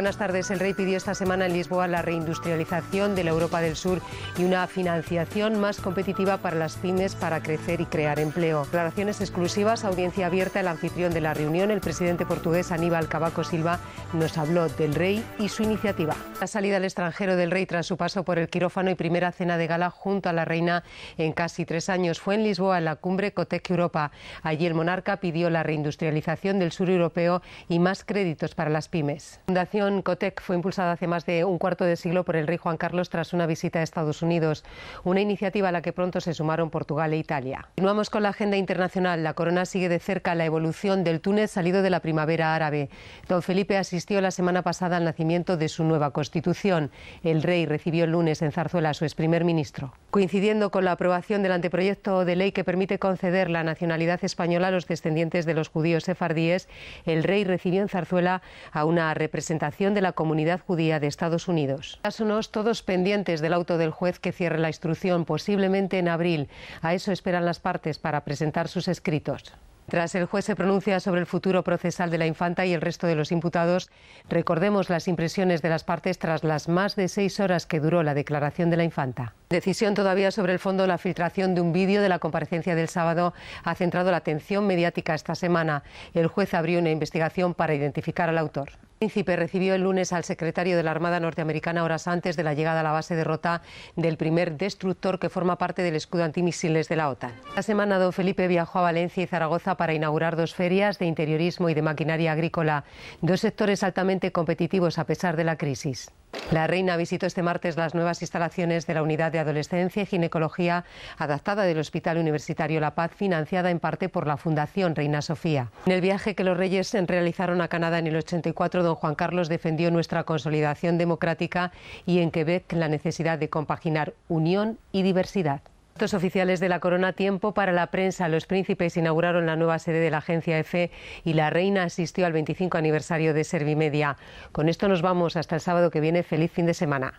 Buenas tardes. El rey pidió esta semana en Lisboa la reindustrialización de la Europa del Sur y una financiación más competitiva para las pymes para crecer y crear empleo. Declaraciones exclusivas, audiencia abierta. El anfitrión de la reunión, el presidente portugués Aníbal Cabaco Silva, nos habló del rey y su iniciativa. La salida al extranjero del rey tras su paso por el quirófano y primera cena de gala junto a la reina en casi tres años fue en Lisboa en la cumbre Cotec Europa. Allí el monarca pidió la reindustrialización del sur europeo y más créditos para las pymes. Fundación COTEC fue impulsada hace más de un cuarto de siglo por el rey Juan Carlos tras una visita a Estados Unidos, una iniciativa a la que pronto se sumaron Portugal e Italia. Continuamos con la agenda internacional. La corona sigue de cerca la evolución del Túnez salido de la primavera árabe. Don Felipe asistió la semana pasada al nacimiento de su nueva constitución. El rey recibió el lunes en Zarzuela a su ex primer ministro. Coincidiendo con la aprobación del anteproyecto de ley que permite conceder la nacionalidad española a los descendientes de los judíos sefardíes, el rey recibió en Zarzuela a una representación de la Comunidad Judía de Estados Unidos. nos todos pendientes del auto del juez que cierre la instrucción, posiblemente en abril. A eso esperan las partes para presentar sus escritos. Tras el juez se pronuncia sobre el futuro procesal de la infanta y el resto de los imputados, recordemos las impresiones de las partes tras las más de seis horas que duró la declaración de la infanta. Decisión todavía sobre el fondo, la filtración de un vídeo de la comparecencia del sábado ha centrado la atención mediática esta semana. El juez abrió una investigación para identificar al autor. El Príncipe recibió el lunes al secretario de la Armada norteamericana horas antes de la llegada a la base de Rota del primer destructor que forma parte del escudo antimisiles de la OTAN. La semana, don Felipe viajó a Valencia y Zaragoza para inaugurar dos ferias de interiorismo y de maquinaria agrícola, dos sectores altamente competitivos a pesar de la crisis. La reina visitó este martes las nuevas instalaciones de la Unidad de Adolescencia y Ginecología adaptada del Hospital Universitario La Paz, financiada en parte por la Fundación Reina Sofía. En el viaje que los reyes realizaron a Canadá en el 84, don Juan Carlos defendió nuestra consolidación democrática y en Quebec la necesidad de compaginar unión y diversidad. Los oficiales de la corona tiempo para la prensa. Los príncipes inauguraron la nueva sede de la agencia EFE y la reina asistió al 25 aniversario de Servimedia. Con esto nos vamos hasta el sábado que viene. Feliz fin de semana.